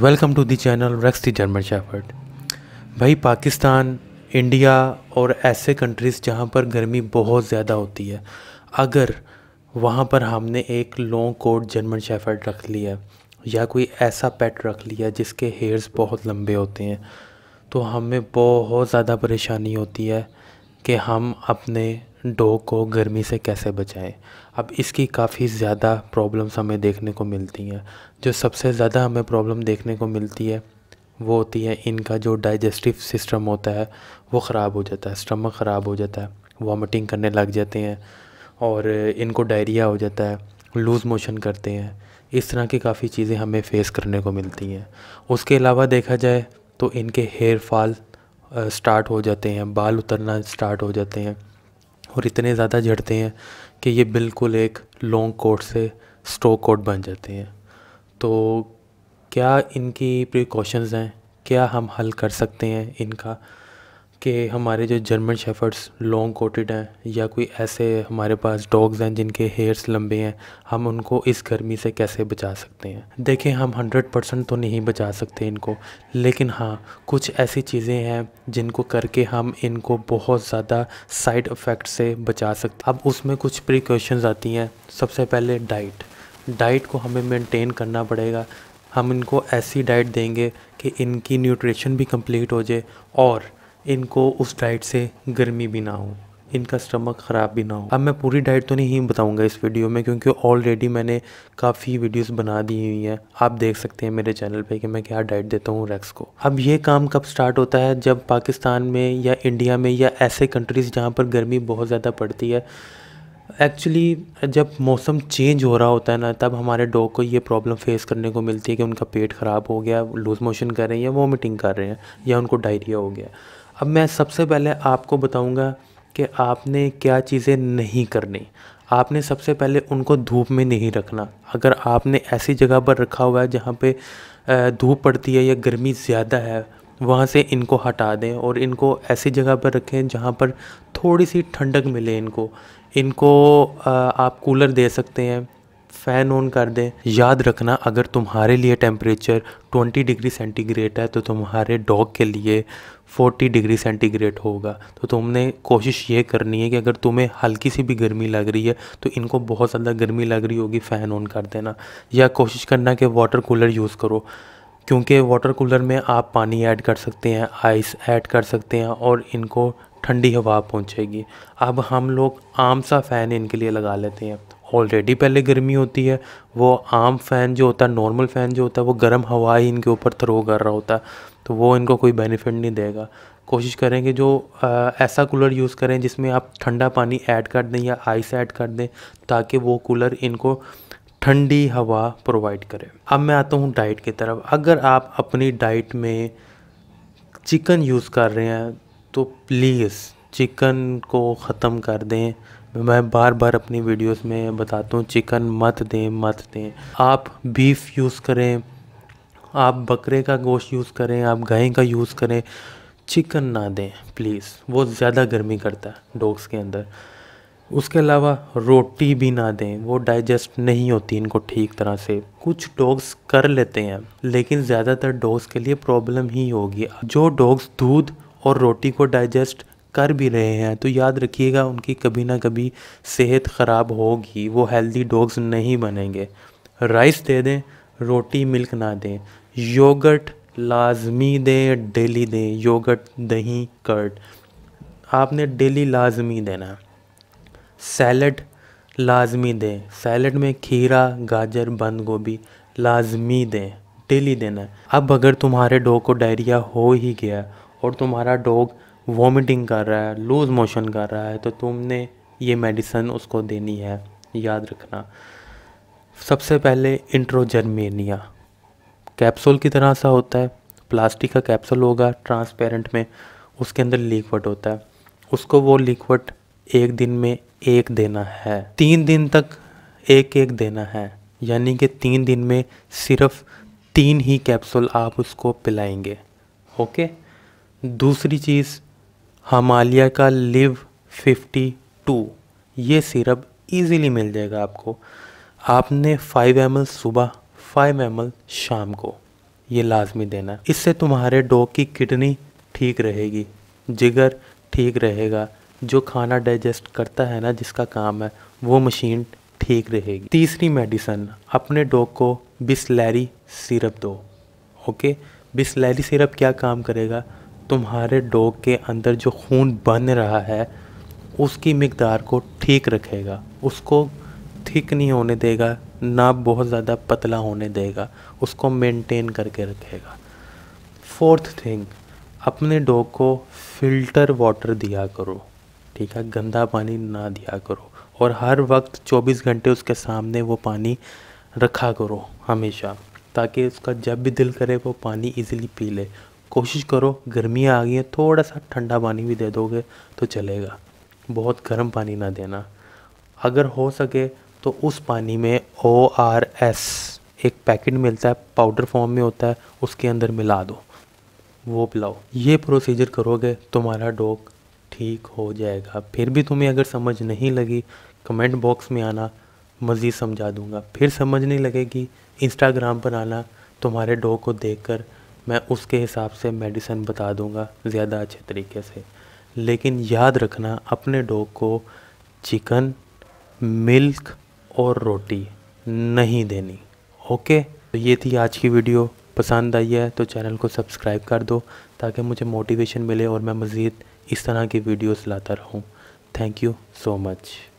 welcome to the channel Rex the German shepherd भाई Pakistan India और ऐसे कंट्रीज़ जहाँ पर गर्मी बहुत ज़्यादा होती है अगर वहाँ पर हमने एक लॉन्ग कोट जर्मन शेफर्ड रख लिया या कोई ऐसा पेट रख लिया जिसके हेयर्स बहुत लंबे होते हैं तो हमें बहुत ज़्यादा परेशानी होती है कि हम अपने डॉग को गर्मी से कैसे बचाएं अब इसकी काफ़ी ज़्यादा प्रॉब्लम्स हमें देखने को मिलती हैं जो सबसे ज़्यादा हमें प्रॉब्लम देखने को मिलती है वो होती है इनका जो डाइजेस्टिव सिस्टम होता है वो ख़राब हो जाता है स्टमक ख़राब हो जाता है वॉमिटिंग करने लग जाते हैं और इनको डायरिया हो जाता है लूज़ मोशन करते हैं इस तरह की काफ़ी चीज़ें हमें फेस करने को मिलती हैं उसके अलावा देखा जाए तो इनके हेयर फॉल स्टार्ट हो जाते हैं बाल उतरना स्टार्ट हो जाते हैं और इतने ज़्यादा झड़ते हैं कि ये बिल्कुल एक लॉन्ग कोट से स्ट्रो कोट बन जाते हैं तो क्या इनकी प्रिकॉशंस हैं क्या हम हल कर सकते हैं इनका कि हमारे जो जर्मन शेफर्ड्स लॉन्ग कोटेड हैं या कोई ऐसे हमारे पास डॉग्स हैं जिनके हेयर्स लंबे हैं हम उनको इस गर्मी से कैसे बचा सकते हैं देखें हम हंड्रेड परसेंट तो नहीं बचा सकते इनको लेकिन हाँ कुछ ऐसी चीज़ें हैं जिनको करके हम इनको बहुत ज़्यादा साइड इफ़ेक्ट से बचा सकते अब उसमें कुछ प्रिकॉशन आती हैं सबसे पहले डाइट डाइट को हमें मेनटेन करना पड़ेगा हम इनको ऐसी डाइट देंगे कि इनकी न्यूट्रिशन भी कम्प्लीट हो जाए और इनको उस डाइट से गर्मी भी ना हो इनका स्टमक ख़राब भी ना हो अब मैं पूरी डाइट तो नहीं बताऊंगा इस वीडियो में क्योंकि ऑलरेडी मैंने काफ़ी वीडियोस बना दी हुई हैं आप देख सकते हैं मेरे चैनल पे कि मैं क्या डाइट देता हूँ रेक्स को अब ये काम कब स्टार्ट होता है जब पाकिस्तान में या इंडिया में या ऐसे कंट्रीज़ जहाँ पर गर्मी बहुत ज़्यादा पड़ती है एक्चुअली जब मौसम चेंज हो रहा होता है ना तब हमारे डॉग को ये प्रॉब्लम फेस करने को मिलती है कि उनका पेट ख़राब हो गया लूज़ मोशन कर रहे हैं या वोमिटिंग कर रहे हैं या उनको डायरिया हो गया अब मैं सबसे पहले आपको बताऊंगा कि आपने क्या चीज़ें नहीं करनी आपने सबसे पहले उनको धूप में नहीं रखना अगर आपने ऐसी जगह पर रखा हुआ है जहाँ पे धूप पड़ती है या गर्मी ज़्यादा है वहाँ से इनको हटा दें और इनको ऐसी जगह पर रखें जहाँ पर थोड़ी सी ठंडक मिले इनको इनको आप कूलर दे सकते हैं फ़ैन ऑन कर दें याद रखना अगर तुम्हारे लिए टेम्परेचर 20 डिग्री सेंटीग्रेड है तो तुम्हारे डॉग के लिए 40 डिग्री सेंटीग्रेड होगा तो तुमने कोशिश ये करनी है कि अगर तुम्हें हल्की सी भी गर्मी लग रही है तो इनको बहुत ज़्यादा गर्मी लग रही होगी फ़ैन ऑन कर देना या कोशिश करना कि वाटर कूलर यूज़ करो क्योंकि वाटर कूलर में आप पानी ऐड कर सकते हैं आइस ऐड कर सकते हैं और इनको ठंडी हवा पहुंचेगी अब हम लोग आम सा फ़ैन इनके लिए लगा लेते हैं ऑलरेडी पहले गर्मी होती है वो आम फ़ैन जो होता है नॉर्मल फ़ैन जो होता है वो गर्म हवा ही इनके ऊपर थ्रो कर रहा होता है तो वो इनको कोई बेनिफिट नहीं देगा कोशिश करें कि जो आ, ऐसा कूलर यूज़ करें जिसमें आप ठंडा पानी ऐड कर दें या आइस ऐड कर दें ताकि वो कूलर इनको ठंडी हवा प्रोवाइड करे अब मैं आता हूँ डाइट की तरफ अगर आप अपनी डाइट में चिकन यूज़ कर रहे हैं तो प्लीज़ चिकन को ख़त्म कर दें मैं बार बार अपनी वीडियोस में बताता हूँ चिकन मत दें मत दें आप बीफ यूज़ करें आप बकरे का गोश्त यूज़ करें आप गाय का यूज़ करें चिकन ना दें प्लीज़ वो ज़्यादा गर्मी करता है डॉग्स के अंदर उसके अलावा रोटी भी ना दें वो डाइजेस्ट नहीं होती इनको ठीक तरह से कुछ डॉग्स कर लेते हैं लेकिन ज़्यादातर डॉग्स के लिए प्रॉब्लम ही होगी जो डॉग्स दूध और रोटी को डाइजेस्ट कर भी रहे हैं तो याद रखिएगा उनकी कभी ना कभी सेहत ख़राब होगी वो हेल्दी डॉग्स नहीं बनेंगे राइस दे दें रोटी मिल्क ना दें योगर्ट लाजमी दें डेली दें योगर्ट दही कर्ड आपने डेली लाजमी देना सैलड लाजमी दें सैलड में खीरा गाजर बंद गोभी लाजमी दें डेली देना अब अगर तुम्हारे डॉग को डायरिया हो ही गया और तुम्हारा डॉग वॉमिटिंग कर रहा है लूज़ मोशन कर रहा है तो तुमने ये मेडिसन उसको देनी है याद रखना सबसे पहले इंट्रोजर्मेनिया कैप्सूल की तरह सा होता है प्लास्टिक का कैप्सूल होगा ट्रांसपेरेंट में उसके अंदर लिक्विड होता है उसको वो लिक्विड एक दिन में एक देना है तीन दिन तक एक एक देना है यानी कि तीन दिन में सिर्फ तीन ही कैप्सूल आप उसको पिलाएंगे ओके दूसरी चीज़ हमालिया का लिव 52 ये सिरप इजीली मिल जाएगा आपको आपने 5 एम सुबह 5 एम शाम को ये लाजमी देना इससे तुम्हारे डॉग की किडनी ठीक रहेगी जिगर ठीक रहेगा जो खाना डाइजेस्ट करता है ना जिसका काम है वो मशीन ठीक रहेगी तीसरी मेडिसन अपने डॉग को बिसलैरी सिरप दो ओके बिसलैरी सिरप क्या काम करेगा तुम्हारे डॉग के अंदर जो खून बन रहा है उसकी मकदार को ठीक रखेगा उसको थिक नहीं होने देगा ना बहुत ज़्यादा पतला होने देगा उसको मेंटेन करके रखेगा फोर्थ थिंग अपने डॉग को फिल्टर वाटर दिया करो ठीक है गंदा पानी ना दिया करो और हर वक्त 24 घंटे उसके सामने वो पानी रखा करो हमेशा ताकि उसका जब भी दिल करे वो पानी इजीली पी ले कोशिश करो गर्मियाँ आ गई हैं थोड़ा सा ठंडा पानी भी दे दोगे तो चलेगा बहुत गर्म पानी ना देना अगर हो सके तो उस पानी में ओ आर एस एक पैकेट मिलता है पाउडर फॉर्म में होता है उसके अंदर मिला दो वो पिलाओ ये प्रोसीजर करोगे तुम्हारा डॉग ठीक हो जाएगा फिर भी तुम्हें अगर समझ नहीं लगी कमेंट बॉक्स में आना मज़ीद समझा दूँगा फिर समझ नहीं लगेगी इंस्टाग्राम पर आना तुम्हारे डॉग को देख मैं उसके हिसाब से मेडिसिन बता दूंगा ज़्यादा अच्छे तरीके से लेकिन याद रखना अपने डॉग को चिकन मिल्क और रोटी नहीं देनी ओके तो ये थी आज की वीडियो पसंद आई है तो चैनल को सब्सक्राइब कर दो ताकि मुझे मोटिवेशन मिले और मैं मज़ीद इस तरह की वीडियोस लाता रहूं थैंक यू सो मच